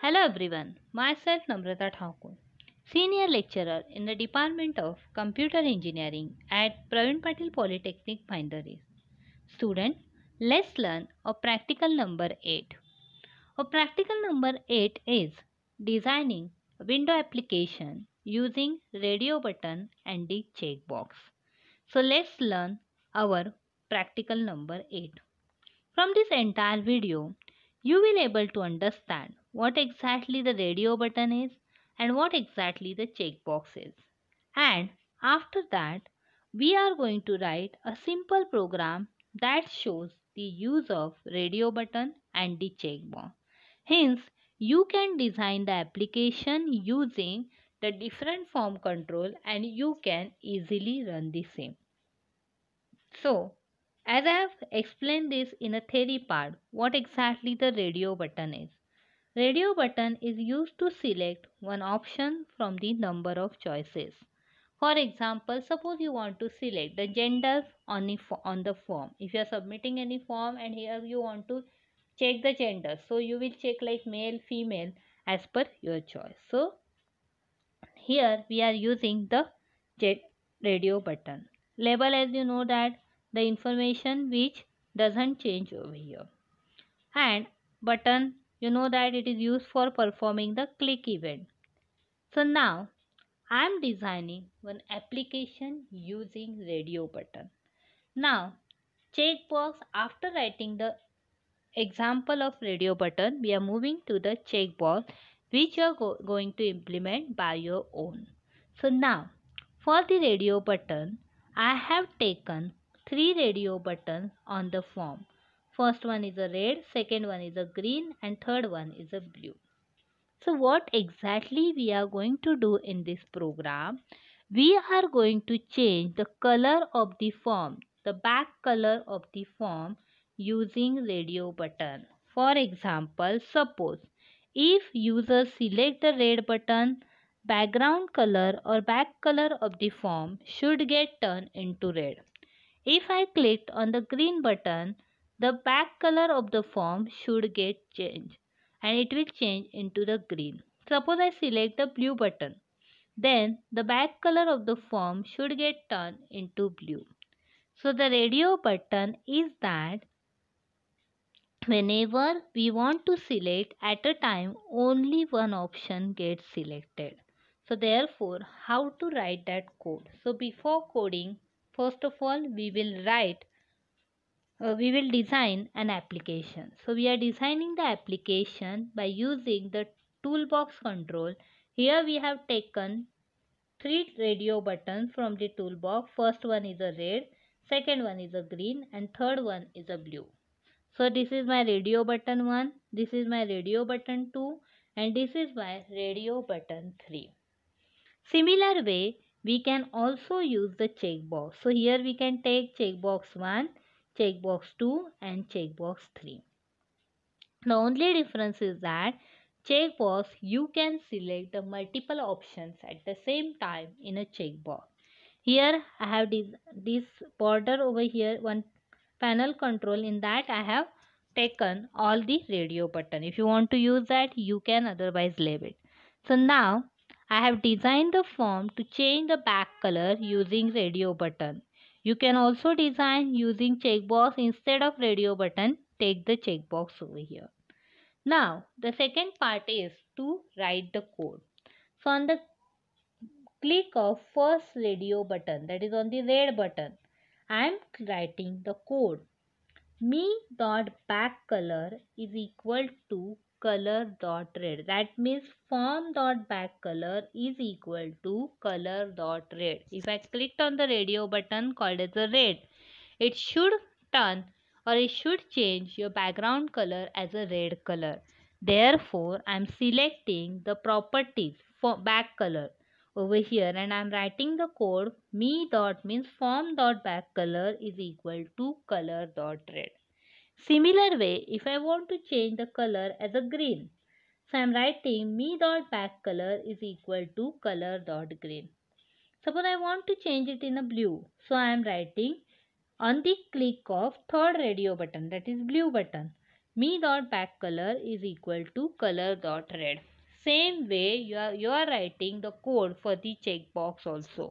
Hello everyone, myself Namrata Thakur, Senior Lecturer in the Department of Computer Engineering at Pravin Patil Polytechnic Bhindaris. Student, let's learn a practical number 8. A practical number 8 is designing window application using radio button and the checkbox. So let's learn our practical number 8. From this entire video, you will able to understand what exactly the radio button is and what exactly the checkbox is. And after that, we are going to write a simple program that shows the use of radio button and the checkbox. Hence, you can design the application using the different form control and you can easily run the same. So, as I have explained this in a theory part, what exactly the radio button is. Radio button is used to select one option from the number of choices. For example, suppose you want to select the gender on the, on the form. If you are submitting any form and here you want to check the gender. So, you will check like male, female as per your choice. So, here we are using the radio button. Label as you know that the information which doesn't change over here. And button you know that it is used for performing the click event so now i am designing one application using radio button now checkbox after writing the example of radio button we are moving to the checkbox which you are go going to implement by your own so now for the radio button i have taken three radio buttons on the form First one is a red, second one is a green and third one is a blue. So what exactly we are going to do in this program? We are going to change the color of the form, the back color of the form using radio button. For example, suppose if user select the red button, background color or back color of the form should get turned into red. If I clicked on the green button, the back color of the form should get changed and it will change into the green. Suppose I select the blue button, then the back color of the form should get turned into blue. So the radio button is that whenever we want to select at a time only one option gets selected. So therefore how to write that code. So before coding first of all we will write uh, we will design an application. So we are designing the application by using the toolbox control. Here we have taken three radio buttons from the toolbox. First one is a red, second one is a green and third one is a blue. So this is my radio button 1, this is my radio button 2 and this is my radio button 3. Similar way, we can also use the checkbox. So here we can take checkbox 1 checkbox 2 and checkbox 3. The only difference is that checkbox you can select the multiple options at the same time in a checkbox. Here I have this, this border over here one panel control in that I have taken all the radio button. If you want to use that you can otherwise leave it. So now I have designed the form to change the back color using radio button. You can also design using checkbox instead of radio button. Take the checkbox over here. Now, the second part is to write the code. So, on the click of first radio button, that is on the red button, I am writing the code. Me dot back color is equal to color dot red that means form dot back color is equal to color dot red if i clicked on the radio button called as a red it should turn or it should change your background color as a red color therefore i'm selecting the properties for back color over here and i'm writing the code me dot means form dot back color is equal to color dot red Similar way, if I want to change the color as a green, so I am writing me dot back color is equal to color dot green. Suppose I want to change it in a blue, so I am writing on the click of third radio button that is blue button me dot back color is equal to color dot red same way you are you are writing the code for the checkbox also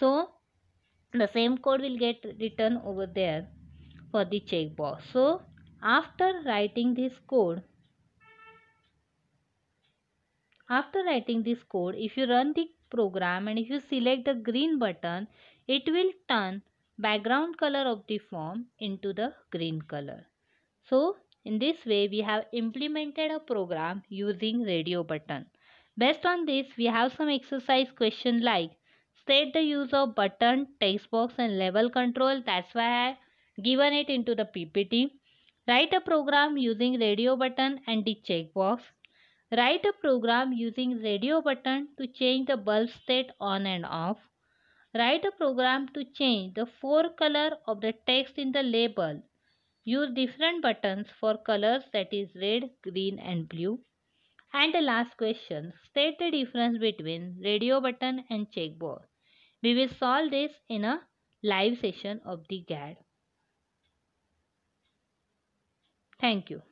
so the same code will get written over there for the checkbox. So after writing this code, after writing this code, if you run the program and if you select the green button, it will turn background color of the form into the green color. So in this way, we have implemented a program using radio button. Based on this, we have some exercise question like state the use of button, text box and level control. That's why I given it into the PPT. Write a program using radio button and the checkbox. Write a program using radio button to change the bulb state on and off. Write a program to change the four color of the text in the label. Use different buttons for colors that is red, green and blue. And the last question, state the difference between radio button and checkbox. We will solve this in a live session of the GAD. Thank you.